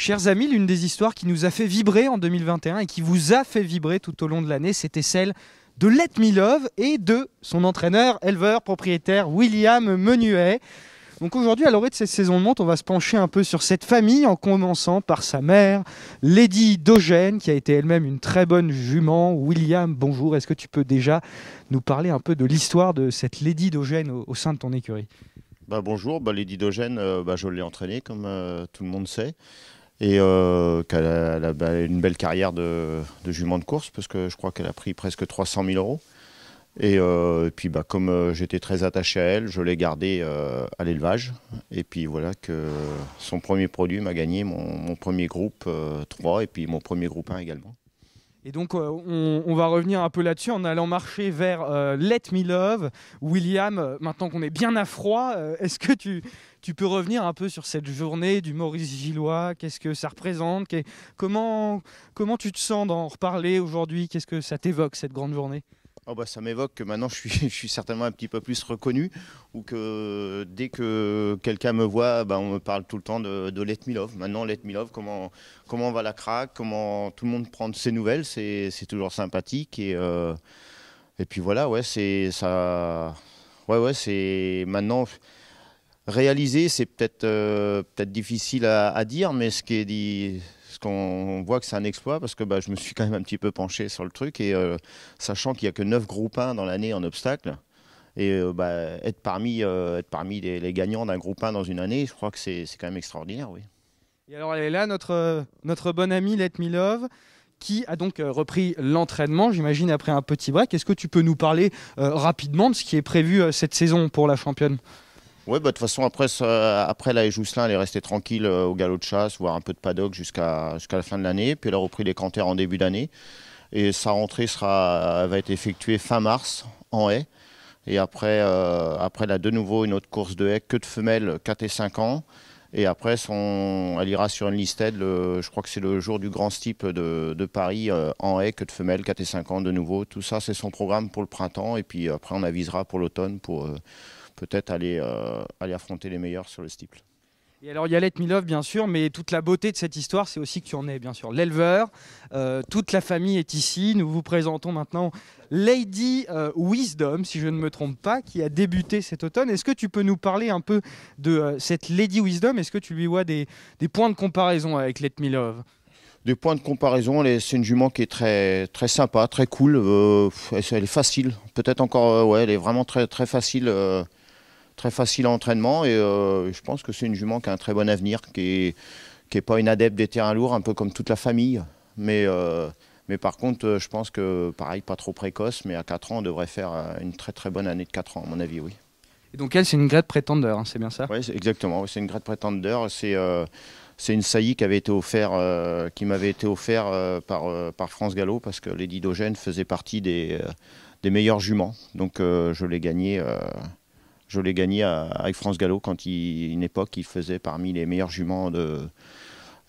Chers amis, l'une des histoires qui nous a fait vibrer en 2021 et qui vous a fait vibrer tout au long de l'année, c'était celle de Let Me Love et de son entraîneur, éleveur, propriétaire William Menuet. Donc aujourd'hui, à l'orée de cette saison de monte, on va se pencher un peu sur cette famille en commençant par sa mère, Lady Dogène, qui a été elle-même une très bonne jument. William, bonjour, est-ce que tu peux déjà nous parler un peu de l'histoire de cette Lady Dogène au, sein de ton écurie bah bonjour, bah, Lady Dogène, euh, bah, je l'ai entraînée comme euh, tout le monde sait et euh, qu'elle a, bah, une belle carrière de, jument de course parce que je crois qu'elle a pris presque 300 000 euros. Euh, et, puis bah, comme euh, j'étais très attaché à elle, je l'ai gardée à l'élevage. Et puis voilà que son premier produit m'a gagné mon, mon premier groupe 3 et puis mon premier groupe 1 également. Et donc, euh, on, va revenir un peu là-dessus en allant marcher vers euh, Let Me Love. William, euh, maintenant qu'on est bien à froid, est-ce que tu, peux revenir un peu sur cette journée du Maurice Gillois Qu'est-ce que ça représente comment tu te sens d'en reparler aujourd'hui Qu'est-ce que ça t'évoque, cette grande journée ah bah, ça m'évoque que maintenant je suis, je suis, certainement un petit peu plus reconnu ou que dès que quelqu'un me voit, bah, on me parle tout le temps de, de Let Me Love. Maintenant, Let Me Love, comment, comment va la craque, comment tout le monde prend ses nouvelles, c'est toujours sympathique. Et, euh, et puis voilà, ouais, c'est ça. Ouais, ouais, c'est maintenant. Réaliser, c'est peut-être euh, peut difficile à, à, dire, mais ce qui est dit parce qu'on voit que c'est un exploit, parce que bah, je me suis quand même un petit peu penché sur le truc, et euh, sachant qu'il n'y a que 9 groupes 1 dans l'année en obstacle, et euh, bah, être parmi, euh, être parmi les, gagnants d'un groupe 1 dans une année, je crois que c'est quand même extraordinaire, oui. Et alors elle est là, notre, notre bonne amie Let Me Love, qui a donc repris l'entraînement, j'imagine, après un petit break. Est-ce que tu peux nous parler rapidement de ce qui est prévu cette saison pour la championne oui, bah, de toute façon, après, après la Jousselin, elle est restée tranquille euh, au galop de chasse, voire un peu de paddock jusqu'à la fin de l'année. Puis elle a repris les canters en début d'année. Et sa rentrée sera, euh, va être effectuée fin mars en haie. Et après, euh, après, elle a de nouveau une autre course de haie, que de femelles, 4 et 5 ans. Et après, son, elle ira sur une liste le, je crois que c'est le jour du grand steep de, Paris, en haie, que de femelles, 4 et 5 ans de nouveau. Tout ça, c'est son programme pour le printemps. Et puis après, on avisera pour l'automne pour peut-être aller, euh, aller affronter les meilleurs sur le steeple. Et alors, il y a Let Love, bien sûr, mais toute la beauté de cette histoire, c'est aussi que tu en es, bien sûr, l'éleveur. Euh, toute la famille est ici. Nous vous présentons maintenant Lady euh, Wisdom, si je ne me trompe pas, qui a débuté cet automne. Est-ce que tu peux nous parler un peu de cette Lady Wisdom Est-ce que tu lui vois des, des, points de comparaison avec Let Love des points de comparaison, c'est une jument qui est très, très sympa, très cool. elle est facile, peut-être encore, ouais, elle est vraiment très, très facile très facile à entraînement et euh, je pense que c'est une jument qui a un très bon avenir, qui n'est qui est pas une adepte des terrains lourds, un peu comme toute la famille. Mais, euh, mais par contre, euh, je pense que, pareil, pas trop précoce, mais à 4 ans, on devrait faire une très très bonne année de 4 ans, à mon avis, oui. Et donc elle, c'est une grade prétendeur, hein, c'est bien ça Oui, exactement, c'est une grade prétendeur. C'est une saillie qui m'avait été offerte offert, par, par, France Gallo parce que Lady Dogène faisait partie des, des meilleurs juments. Donc je l'ai gagnée je l'ai gagné avec France Gallo quand il, une époque, il faisait parmi les meilleurs juments de,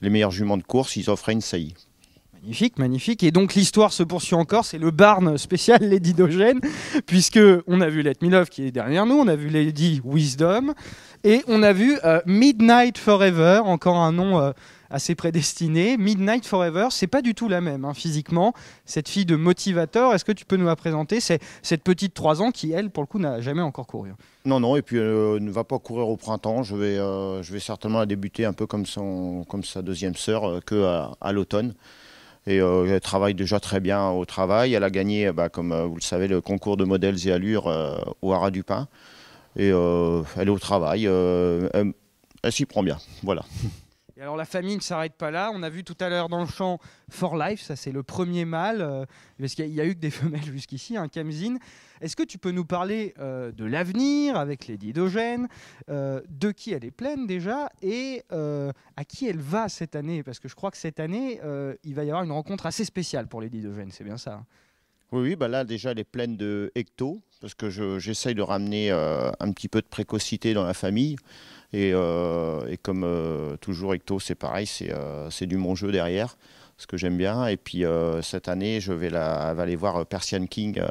les meilleurs juments de course, ils offraient une saillie. Magnifique, magnifique. Et donc l'histoire se poursuit encore. C'est le barn spécial Lady Dogène, puisque on a vu Let Me Love qui est derrière nous, on a vu Lady Wisdom, et on a vu euh, Midnight Forever, encore un nom euh, assez prédestinée. Midnight Forever, c'est pas du tout la même hein, physiquement. Cette fille de motivateur, est-ce que tu peux nous la présenter C'est cette petite 3 ans qui, elle, pour le coup, n'a jamais encore couru. Non, non, et puis elle euh, ne va pas courir au printemps. Je vais, euh, je vais certainement la débuter un peu comme, son, comme sa deuxième sœur euh, que à, l'automne. Et elle travaille déjà très bien au travail. Elle a gagné, bah, comme vous le savez, le concours de modèles et allures au Haras du Pin. Et elle est au travail. elle s'y prend bien. Voilà. alors la famille ne s'arrête pas là. On a vu tout à l'heure dans le champ For Life, ça c'est le premier mâle, euh, parce qu'il n'y a, eu que des femelles jusqu'ici, un hein, Est-ce que tu peux nous parler euh, de l'avenir avec les didogènes, euh, de qui elle est pleine déjà, et à qui elle va cette année Parce que je crois que cette année, il va y avoir une rencontre assez spéciale pour les didogènes, c'est bien ça hein oui, bah là déjà elle est pleine de hecto, parce que j'essaye de ramener euh, un petit peu de précocité dans la famille. Et, euh, comme euh, toujours hecto, c'est pareil, c'est du mon jeu derrière, ce que j'aime bien. Et puis cette année, je vais, aller voir Persian King,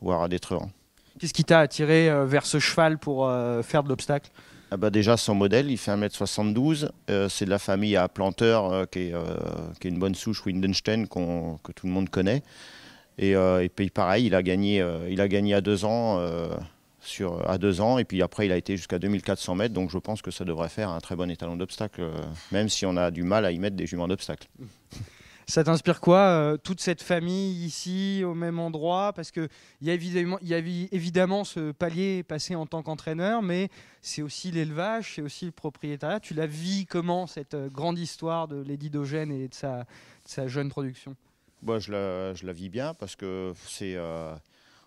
voir à Détrehan. Qu'est-ce qui t'a attiré vers ce cheval pour faire de l'obstacle ah bah déjà, son modèle, il fait 1m72. c'est de la famille à planteur, qui, est, une bonne souche Windenstein que tout le monde connaît. Euh, et, puis pareil, il a gagné, euh, il a gagné à deux ans. Euh, à deux ans. Et puis après, il a été jusqu'à 2400 mètres. Donc je pense que ça devrait faire un très bon étalon d'obstacle, même si on a du mal à y mettre des juments d'obstacle. Ça t'inspire quoi, toute cette famille ici, au même endroit Parce qu'il y a, évidemment, y a évidemment ce palier passé en tant qu'entraîneur, mais c'est aussi l'élevage, c'est aussi le propriétaire. Tu la vis comment, cette grande histoire de Lady Dogène et de sa jeune production bah, je, la, je la vis bien parce que c'est euh,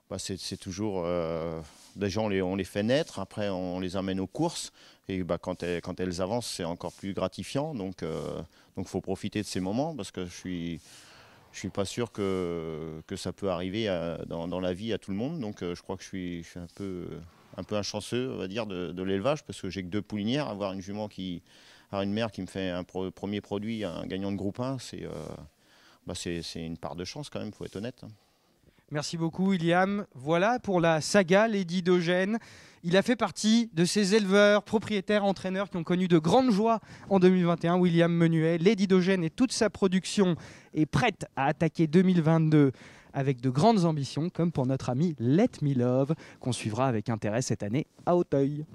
bah, c'est toujours. Euh, des gens, les, on les fait naître, après, on les amène aux courses. Et bah, quand, elles, quand elles avancent, c'est encore plus gratifiant. Donc, euh, donc, faut profiter de ces moments parce que je suis je ne suis pas sûr que, que ça peut arriver dans, la vie à tout le monde. Donc je crois que je suis, un, peu, un peu on va dire, de, l'élevage, parce que j'ai que deux poulinières. Avoir une jument qui a une mère qui me fait un premier produit, un gagnant de groupe 1, c'est... Bah, c'est une part de chance quand même, faut être honnête. Hein. Merci beaucoup, William. Voilà pour la saga Lady Dogène. Il a fait partie de ces éleveurs, propriétaires, entraîneurs qui ont connu de grandes joies en 2021. William Menuet, Lady Dogène et toute sa production est prête à attaquer 2022 avec de grandes ambitions, comme pour notre ami Let Me Love, qu'on suivra avec intérêt cette année à Auteuil.